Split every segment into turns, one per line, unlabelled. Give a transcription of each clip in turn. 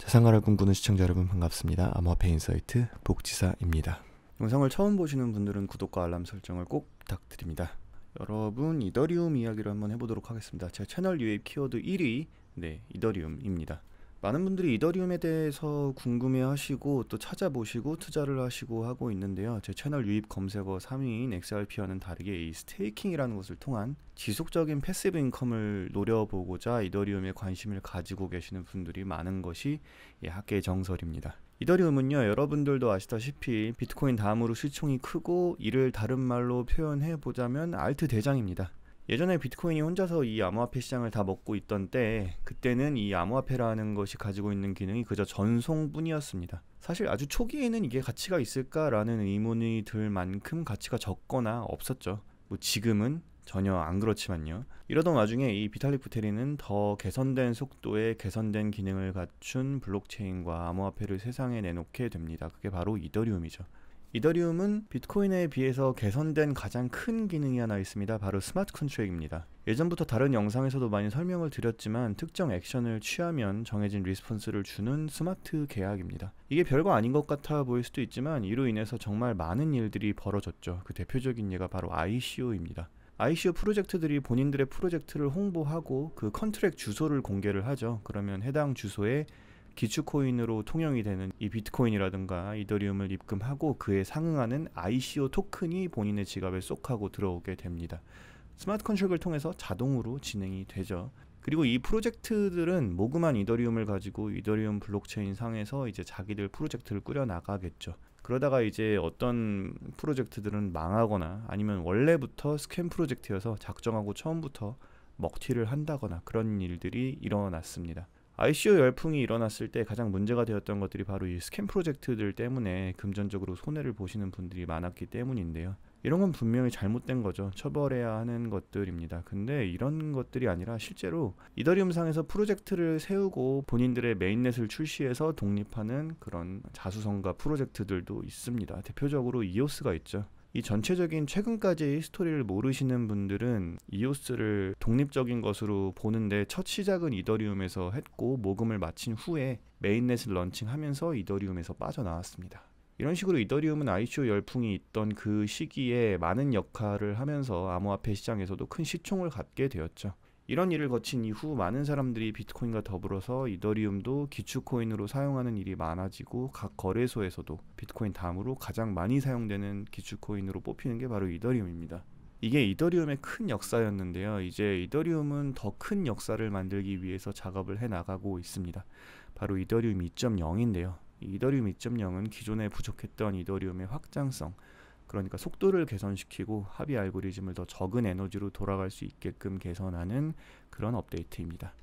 세상을 꿈꾸는 시청자 여러분 반갑습니다. 암호화폐 인사이트 복지사입니다. 영상을 처음 보시는 분들은 구독과 알람 설정을 꼭 부탁드립니다. 여러분 이더리움 이야기를 한번 해보도록 하겠습니다. 제 채널 유입 키워드 1위 네 이더리움입니다. 많은 분들이 이더리움에 대해서 궁금해 하시고 또 찾아보시고 투자를 하시고 하고 있는데요. 제 채널 유입 검색어 3위인 XRP와는 다르게 이 스테이킹이라는 것을 통한 지속적인 패시브 인컴을 노려보고자 이더리움에 관심을 가지고 계시는 분들이 많은 것이 예, 학계의 정설입니다. 이더리움은요 여러분들도 아시다시피 비트코인 다음으로 시총이 크고 이를 다른 말로 표현해 보자면 알트 대장입니다. 예전에 비트코인이 혼자서 이 암호화폐 시장을 다 먹고 있던 때 그때는 이 암호화폐라는 것이 가지고 있는 기능이 그저 전송뿐이었습니다. 사실 아주 초기에는 이게 가치가 있을까라는 의문이 들 만큼 가치가 적거나 없었죠. 뭐 지금은 전혀 안 그렇지만요. 이러던 와중에 이 비탈릭 부테리는 더 개선된 속도에 개선된 기능을 갖춘 블록체인과 암호화폐를 세상에 내놓게 됩니다. 그게 바로 이더리움이죠. 이더리움은 비트코인에 비해서 개선된 가장 큰 기능이 하나 있습니다. 바로 스마트 컨트랙입니다. 예전부터 다른 영상에서도 많이 설명을 드렸지만 특정 액션을 취하면 정해진 리스폰스를 주는 스마트 계약입니다. 이게 별거 아닌 것 같아 보일 수도 있지만 이로 인해서 정말 많은 일들이 벌어졌죠. 그 대표적인 예가 바로 ICO입니다. ICO 프로젝트들이 본인들의 프로젝트를 홍보하고 그 컨트랙 주소를 공개를 하죠. 그러면 해당 주소에 기축코인으로 통용이 되는 이 비트코인이라든가 이더리움을 입금하고 그에 상응하는 ICO 토큰이 본인의 지갑에 쏙하고 들어오게 됩니다. 스마트 컨트랙을 통해서 자동으로 진행이 되죠. 그리고 이 프로젝트들은 모금한 이더리움을 가지고 이더리움 블록체인 상에서 이제 자기들 프로젝트를 꾸려 나가겠죠. 그러다가 이제 어떤 프로젝트들은 망하거나 아니면 원래부터 스캔 프로젝트여서 작정하고 처음부터 먹튀를 한다거나 그런 일들이 일어났습니다. ICO 열풍이 일어났을 때 가장 문제가 되었던 것들이 바로 이 스캠 프로젝트들 때문에 금전적으로 손해를 보시는 분들이 많았기 때문인데요. 이런 건 분명히 잘못된 거죠. 처벌해야 하는 것들입니다. 근데 이런 것들이 아니라 실제로 이더리움 상에서 프로젝트를 세우고 본인들의 메인넷을 출시해서 독립하는 그런 자수성가 프로젝트들도 있습니다. 대표적으로 이오스가 있죠. 이 전체적인 최근까지 스토리를 모르시는 분들은 이오스를 독립적인 것으로 보는데 첫 시작은 이더리움에서 했고 모금을 마친 후에 메인넷을 런칭하면서 이더리움에서 빠져나왔습니다. 이런 식으로 이더리움은 ICO 열풍이 있던 그 시기에 많은 역할을 하면서 암호화폐 시장에서도 큰 시총을 갖게 되었죠. 이런 일을 거친 이후 많은 사람들이 비트코인과 더불어서 이더리움도 기축코인으로 사용하는 일이 많아지고 각 거래소에서도 비트코인 다음으로 가장 많이 사용되는 기축코인으로 뽑히는 게 바로 이더리움입니다. 이게 이더리움의 큰 역사였는데요. 이제 이더리움은 더 큰 역사를 만들기 위해서 작업을 해 나가고 있습니다. 바로 이더리움 2.0인데요. 이더리움 2.0은 기존에 부족했던 이더리움의 확장성, 그러니까 속도를 개선시키고 합의 알고리즘을 더 적은 에너지로 돌아갈 수 있게끔 개선하는 그런 업데이트입니다.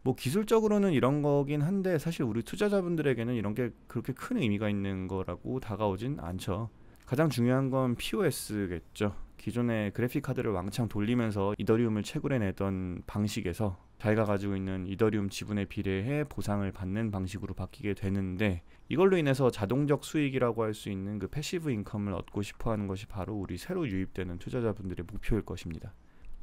뭐 기술적으로는 이런 거긴 한데 사실 우리 투자자분들에게는 이런 게 그렇게 큰 의미가 있는 거라고 다가오진 않죠. 가장 중요한 건 POS겠죠. 기존의 그래픽 카드를 왕창 돌리면서 이더리움을 채굴해내던 방식에서 자기가 가지고 있는 이더리움 지분에 비례해 보상을 받는 방식으로 바뀌게 되는데 이걸로 인해서 자동적 수익이라고 할 수 있는 그 패시브 인컴을 얻고 싶어 하는 것이 바로 우리 새로 유입되는 투자자분들의 목표일 것입니다.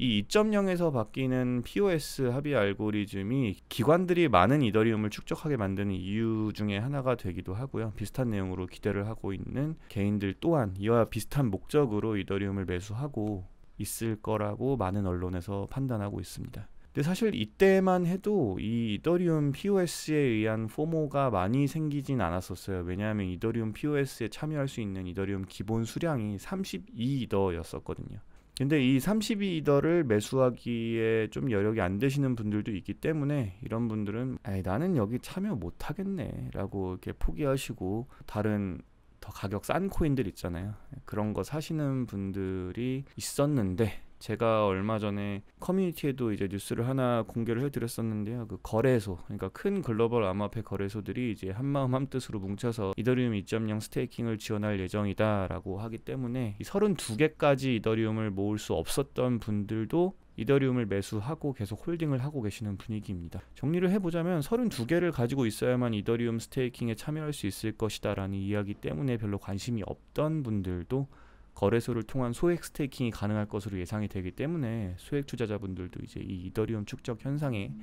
이 2.0에서 바뀌는 POS 합의 알고리즘이 기관들이 많은 이더리움을 축적하게 만드는 이유 중에 하나가 되기도 하고요. 비슷한 내용으로 기대를 하고 있는 개인들 또한 이와 비슷한 목적으로 이더리움을 매수하고 있을 거라고 많은 언론에서 판단하고 있습니다. 근데 사실 이때만 해도 이 이더리움 POS에 의한 포모가 많이 생기진 않았었어요. 왜냐하면 이더리움 POS에 참여할 수 있는 이더리움 기본 수량이 32이더였었거든요. 근데 이 32이더를 매수하기에 좀 여력이 안 되시는 분들도 있기 때문에 이런 분들은 나는 여기 참여 못 하겠네 라고 이렇게 포기하시고 다른 더 가격 싼 코인들 있잖아요. 그런 거 사시는 분들이 있었는데 제가 얼마 전에 커뮤니티에도 이제 뉴스를 하나 공개를 해드렸었는데요. 그 거래소, 그러니까 큰 글로벌 암호화폐 거래소들이 이제 한마음 한뜻으로 뭉쳐서 이더리움 2.0 스테이킹을 지원할 예정이다라고 하기 때문에 32개까지 이더리움을 모을 수 없었던 분들도 이더리움을 매수하고 계속 홀딩을 하고 계시는 분위기입니다. 정리를 해보자면 32개를 가지고 있어야만 이더리움 스테이킹에 참여할 수 있을 것이다라는 이야기 때문에 별로 관심이 없던 분들도 거래소를 통한 소액 스테이킹이 가능할 것으로 예상이 되기 때문에 소액 투자자분들도 이제 이 이더리움 축적 현상에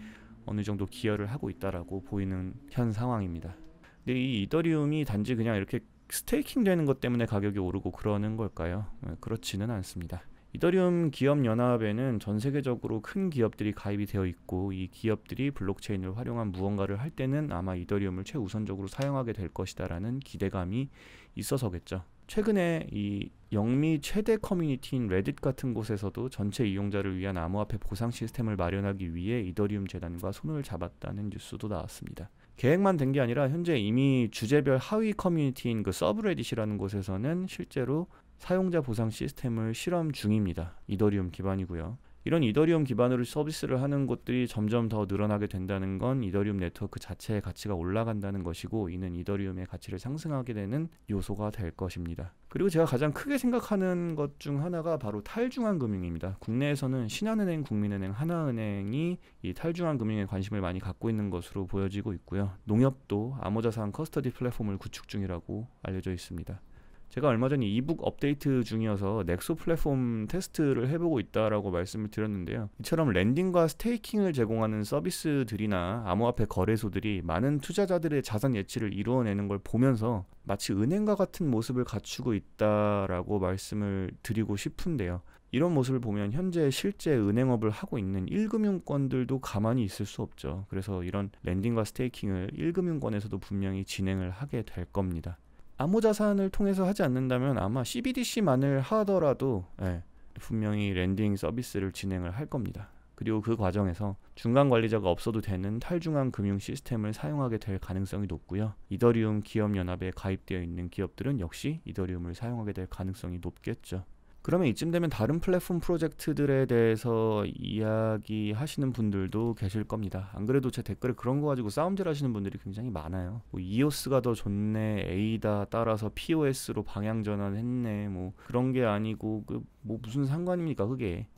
어느 정도 기여를 하고 있다라고 보이는 현 상황입니다. 근데 이 이더리움이 단지 그냥 이렇게 스테이킹 되는 것 때문에 가격이 오르고 그러는 걸까요? 네, 그렇지는 않습니다. 이더리움 기업 연합에는 전 세계적으로 큰 기업들이 가입이 되어 있고 이 기업들이 블록체인을 활용한 무언가를 할 때는 아마 이더리움을 최우선적으로 사용하게 될 것이다라는 기대감이 있어서겠죠. 최근에 이 영미 최대 커뮤니티인 레딧 같은 곳에서도 전체 이용자를 위한 암호화폐 보상 시스템을 마련하기 위해 이더리움 재단과 손을 잡았다는 뉴스도 나왔습니다. 계획만 된 게 아니라 현재 이미 주제별 하위 커뮤니티인 그 서브레딧이라는 곳에서는 실제로 사용자 보상 시스템을 실험 중입니다. 이더리움 기반이고요. 이런 이더리움 기반으로 서비스를 하는 곳들이 점점 더 늘어나게 된다는 건 이더리움 네트워크 자체의 가치가 올라간다는 것이고 이는 이더리움의 가치를 상승하게 되는 요소가 될 것입니다. 그리고 제가 가장 크게 생각하는 것 중 하나가 바로 탈중앙 금융입니다. 국내에서는 신한은행, 국민은행, 하나은행이 이 탈중앙 금융에 관심을 많이 갖고 있는 것으로 보여지고 있고요. 농협도 암호자산 커스터디 플랫폼을 구축 중이라고 알려져 있습니다. 제가 얼마 전에 이북 업데이트 중이어서 넥소 플랫폼 테스트를 해보고 있다라고 말씀을 드렸는데요. 이처럼 랜딩과 스테이킹을 제공하는 서비스들이나 암호화폐 거래소들이 많은 투자자들의 자산 예치를 이루어내는 걸 보면서 마치 은행과 같은 모습을 갖추고 있다라고 말씀을 드리고 싶은데요. 이런 모습을 보면 현재 실제 은행업을 하고 있는 1금융권들도 가만히 있을 수 없죠. 그래서 이런 랜딩과 스테이킹을 1금융권에서도 분명히 진행을 하게 될 겁니다. 암호자산을 통해서 하지 않는다면 아마 CBDC만을 하더라도 예, 분명히 랜딩 서비스를 진행을 할 겁니다. 그리고 그 과정에서 중간 관리자가 없어도 되는 탈중앙 금융 시스템을 사용하게 될 가능성이 높고요. 이더리움 기업 연합에 가입되어 있는 기업들은 역시 이더리움을 사용하게 될 가능성이 높겠죠. 그러면 이쯤 되면 다른 플랫폼 프로젝트들에 대해서 이야기하시는 분들도 계실 겁니다. 안 그래도 제 댓글에 그런 거 가지고 싸움질 하시는 분들이 굉장히 많아요. 뭐 EOS가 더 좋네, A다 따라서 POS로 방향 전환했네, 뭐 그런 게 아니고 그 뭐 무슨 상관입니까 그게?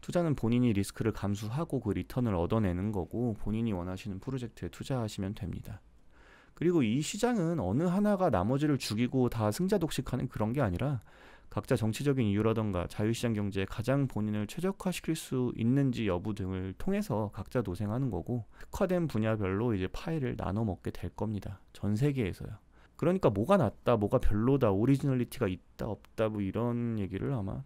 투자는 본인이 리스크를 감수하고 그 리턴을 얻어내는 거고 본인이 원하시는 프로젝트에 투자하시면 됩니다. 그리고 이 시장은 어느 하나가 나머지를 죽이고 다 승자 독식하는 그런 게 아니라 각자 정치적인 이유라던가 자유시장 경제에 가장 본인을 최적화시킬 수 있는지 여부 등을 통해서 각자 노생하는 거고 특화된 분야별로 이제 파일을 나눠 먹게 될 겁니다. 전 세계에서요. 그러니까 뭐가 낫다, 뭐가 별로다, 오리지널리티가 있다, 없다 뭐 이런 얘기를 아마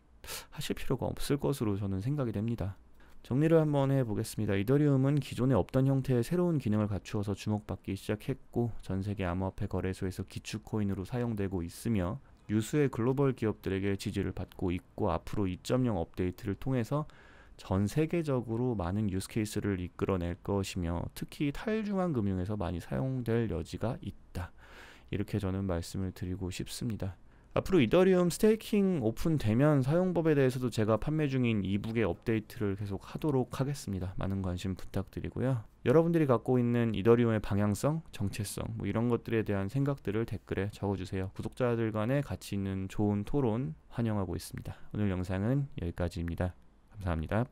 하실 필요가 없을 것으로 저는 생각이 됩니다. 정리를 한번 해보겠습니다. 이더리움은 기존에 없던 형태의 새로운 기능을 갖추어서 주목받기 시작했고 전 세계 암호화폐 거래소에서 기축 코인으로 사용되고 있으며 유수의 글로벌 기업들에게 지지를 받고 있고 앞으로 2.0 업데이트를 통해서 전 세계적으로 많은 유스케이스를 이끌어낼 것이며 특히 탈중앙 금융에서 많이 사용될 여지가 있다. 이렇게 저는 말씀을 드리고 싶습니다. 앞으로 이더리움 스테이킹 오픈되면 사용법에 대해서도 제가 판매 중인 이북의 업데이트를 계속 하도록 하겠습니다. 많은 관심 부탁드리고요. 여러분들이 갖고 있는 이더리움의 방향성, 정체성 뭐 이런 것들에 대한 생각들을 댓글에 적어주세요. 구독자들 간에 같이 있는 좋은 토론 환영하고 있습니다. 오늘 영상은 여기까지입니다. 감사합니다.